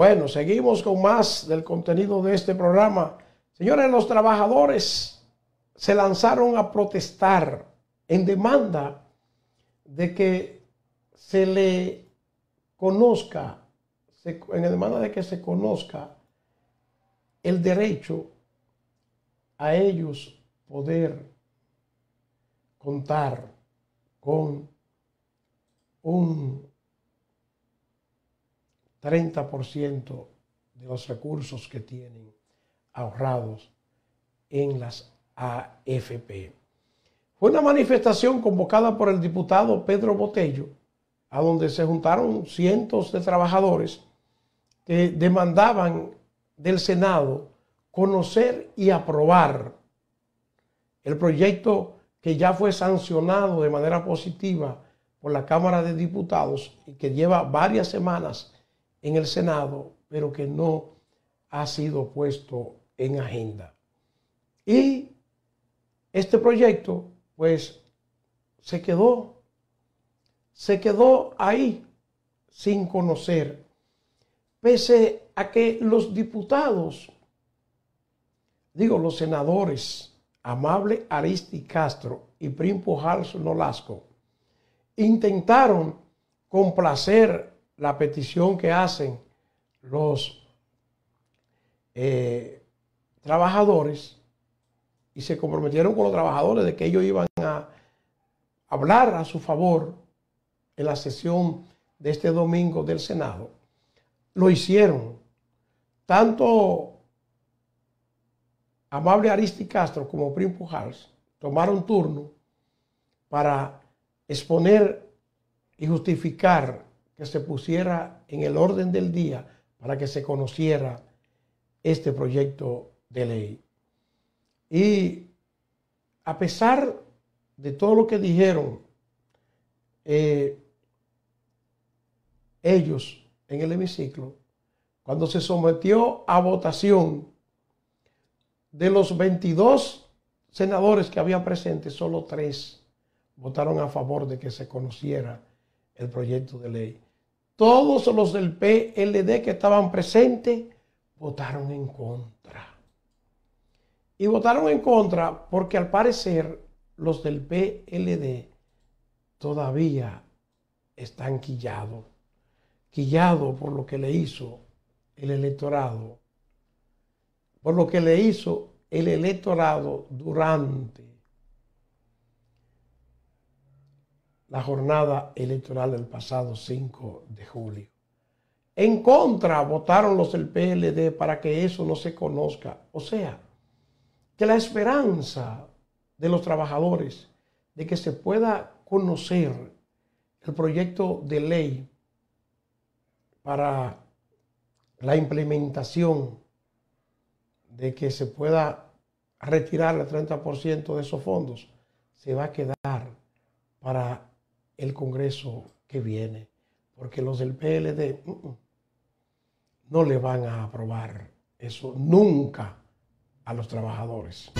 Bueno, seguimos con más del contenido de este programa. Señores, los trabajadores se lanzaron a protestar en demanda de que se le conozca, en demanda de que se conozca el derecho a ellos poder contar con un 30% de los recursos que tienen ahorrados en las AFP. Fue una manifestación convocada por el diputado Pedro Botello, a donde se juntaron cientos de trabajadores que demandaban del Senado conocer y aprobar el proyecto que ya fue sancionado de manera positiva por la Cámara de Diputados y que lleva varias semanas en el Senado, pero que no ha sido puesto en agenda. Y este proyecto, pues, se quedó, se quedó ahí sin conocer, pese a que los diputados, digo, los senadores, Amable Aristi Castro y Primpo Hals Nolasco, intentaron complacer la petición que hacen los eh, trabajadores y se comprometieron con los trabajadores de que ellos iban a hablar a su favor en la sesión de este domingo del Senado. Lo hicieron. Tanto Amable Aristi Castro como Prim Pujals tomaron turno para exponer y justificar que se pusiera en el orden del día para que se conociera este proyecto de ley. Y a pesar de todo lo que dijeron eh, ellos en el hemiciclo, cuando se sometió a votación de los 22 senadores que había presentes, solo tres votaron a favor de que se conociera el proyecto de ley todos los del PLD que estaban presentes votaron en contra. Y votaron en contra porque al parecer los del PLD todavía están quillados, quillados por lo que le hizo el electorado, por lo que le hizo el electorado durante la jornada electoral del pasado 5 de julio. En contra votaron los del PLD para que eso no se conozca. O sea, que la esperanza de los trabajadores de que se pueda conocer el proyecto de ley para la implementación de que se pueda retirar el 30% de esos fondos se va a quedar para el Congreso que viene, porque los del PLD mm, mm, no le van a aprobar eso nunca a los trabajadores.